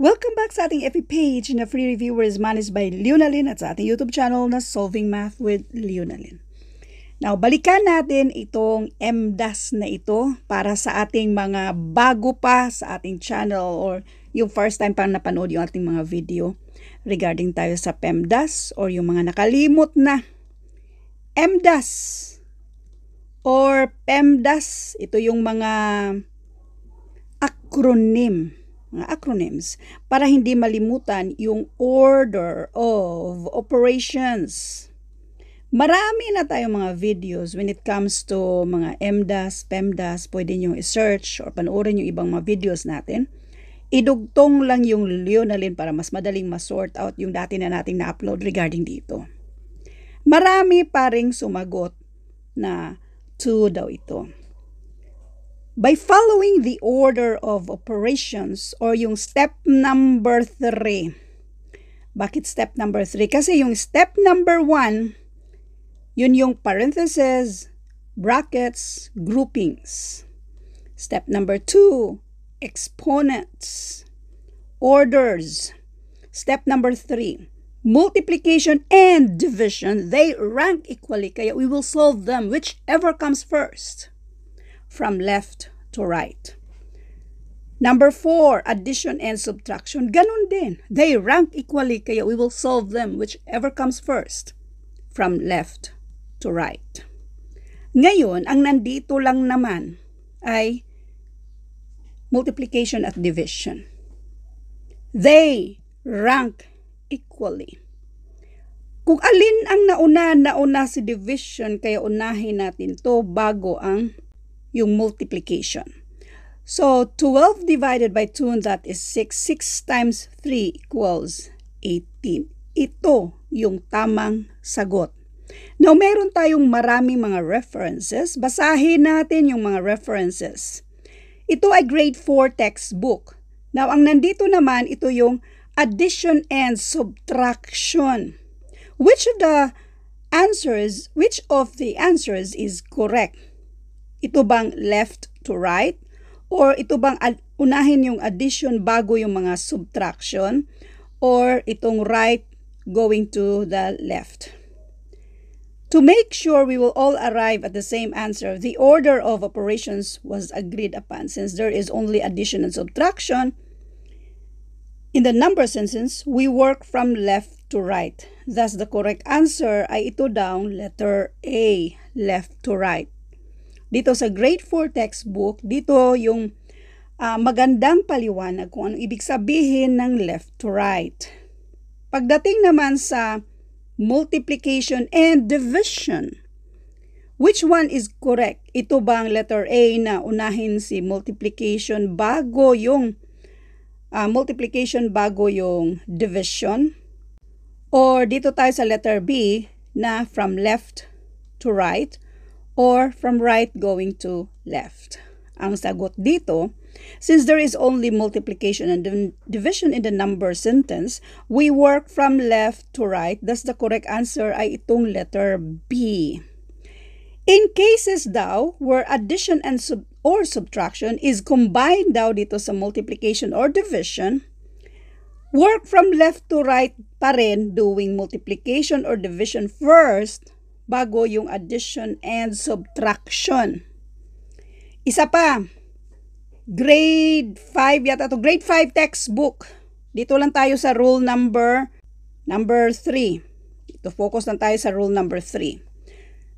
Welcome back sa ating FB page na free reviewer is managed by Leonalyn at sa ating YouTube channel na Solving Math with Leonalyn. Now, balikan natin itong MDAS na ito para sa ating mga bago pa sa ating channel or yung first time pa napanood yung ating mga video regarding tayo sa PEMDAS or yung mga nakalimot na MDAS or PEMDAS. Ito yung mga acronym mga acronyms, para hindi malimutan yung order of operations. Marami na tayong mga videos when it comes to mga MDAS, PEMDAS, pwede nyo i-search or panoorin yung ibang mga videos natin. Idugtong lang yung Leonalin para mas madaling ma-sort out yung dati na nating na-upload regarding dito. Marami pa ring sumagot na 2 daw ito. By following the order of operations or yung step number 3. Bakit step number 3? Kasi yung step number 1, yun yung parentheses, brackets, groupings. Step number 2, exponents, orders. Step number 3, multiplication and division. They rank equally, kaya we will solve them whichever comes first from left to right. Number four, addition and subtraction. Ganun din. They rank equally kaya we will solve them whichever comes first from left to right. Ngayon, ang nandito lang naman ay multiplication at division. They rank equally. Kung alin ang nauna, nauna si division, kaya unahin natin to bago ang yung multiplication. So, 12 divided by 2, that is 6. 6 times 3 equals 18. Ito yung tamang sagot. Now, meron tayong maraming mga references. Basahin natin yung mga references. Ito ay grade 4 textbook. Now, ang nandito naman, ito yung addition and subtraction. Which of the answers, which of the answers is correct? Ito bang left to right? Or ito bang unahin yung addition bago yung mga subtraction? Or itong right going to the left? To make sure we will all arrive at the same answer, the order of operations was agreed upon. Since there is only addition and subtraction, in the number sentence, we work from left to right. Thus, the correct answer ay ito down, letter A, left to right dito sa grade 4 textbook, dito yung uh, magandang paliwanag kung ano ibig sabihin ng left to right. Pagdating naman sa multiplication and division, which one is correct? Ito ba ang letter A na unahin si multiplication bago yung uh, multiplication bago yung division? Or dito tayo sa letter B na from left to right, or from right going to left? Ang sagot dito, since there is only multiplication and division in the number sentence, we work from left to right. Thus, the correct answer ay itong letter B. In cases daw where addition and sub or subtraction is combined daw dito sa multiplication or division, work from left to right pa rin doing multiplication or division first bago yung addition and subtraction. Isa pa, grade 5 yata to grade 5 textbook. Dito lang tayo sa rule number number 3. Dito focus lang tayo sa rule number 3.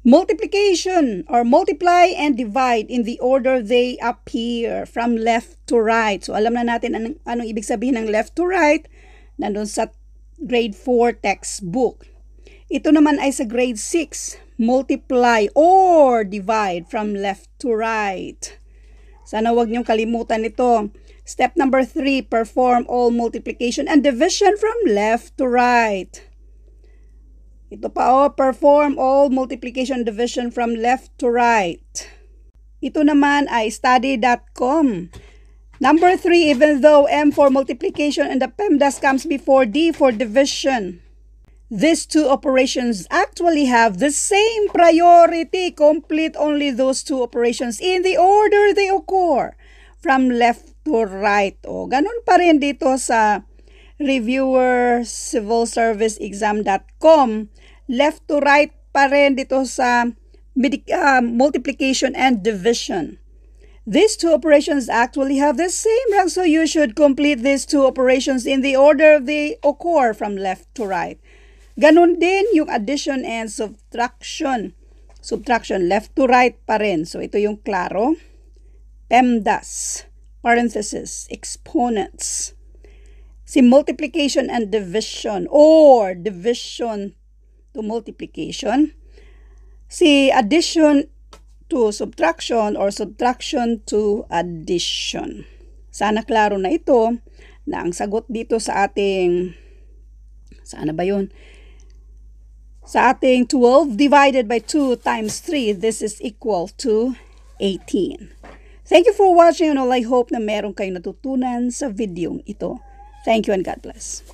Multiplication or multiply and divide in the order they appear from left to right. So alam na natin anong, anong ibig sabihin ng left to right nandun sa grade 4 textbook. Ito naman ay sa grade 6, multiply or divide from left to right. Sana wag niyong kalimutan ito. Step number 3, perform all multiplication and division from left to right. Ito pa oh, perform all multiplication division from left to right. Ito naman ay study.com. Number 3, even though M for multiplication and the PEMDAS comes before D for division, These two operations actually have the same priority. Complete only those two operations in the order they occur from left to right. O, ganun pa rin dito sa reviewer Left to right pa rin dito sa uh, multiplication and division. These two operations actually have the same rank, so you should complete these two operations in the order they occur from left to right. Ganun din yung addition and subtraction. Subtraction, left to right pa rin. So, ito yung klaro. PEMDAS, parenthesis, exponents. Si multiplication and division or division to multiplication. Si addition to subtraction or subtraction to addition. Sana klaro na ito na ang sagot dito sa ating sana ba 'yon? Sa ating 12 divided by 2 times 3, this is equal to 18. Thank you for watching and all I hope na meron kayong natutunan sa videong ito. Thank you and God bless.